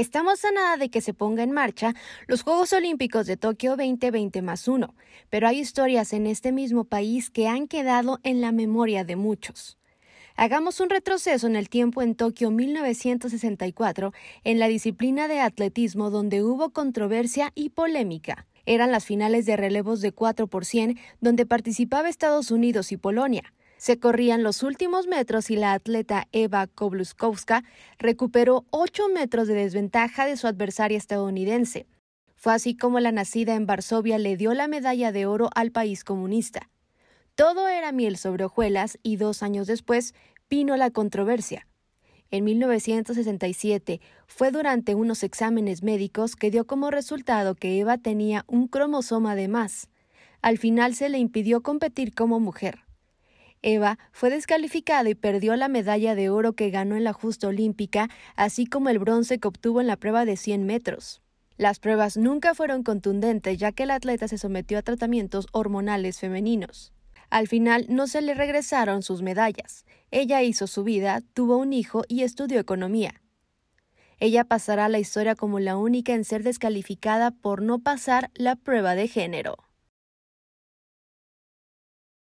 Estamos a nada de que se ponga en marcha los Juegos Olímpicos de Tokio 2020 más uno, pero hay historias en este mismo país que han quedado en la memoria de muchos. Hagamos un retroceso en el tiempo en Tokio 1964 en la disciplina de atletismo donde hubo controversia y polémica. Eran las finales de relevos de 4 por 100 donde participaba Estados Unidos y Polonia. Se corrían los últimos metros y la atleta Eva Kobluskowska recuperó 8 metros de desventaja de su adversaria estadounidense. Fue así como la nacida en Varsovia le dio la medalla de oro al país comunista. Todo era miel sobre hojuelas y dos años después vino la controversia. En 1967 fue durante unos exámenes médicos que dio como resultado que Eva tenía un cromosoma de más. Al final se le impidió competir como mujer. Eva fue descalificada y perdió la medalla de oro que ganó en la justa olímpica, así como el bronce que obtuvo en la prueba de 100 metros. Las pruebas nunca fueron contundentes, ya que la atleta se sometió a tratamientos hormonales femeninos. Al final no se le regresaron sus medallas. Ella hizo su vida, tuvo un hijo y estudió economía. Ella pasará a la historia como la única en ser descalificada por no pasar la prueba de género.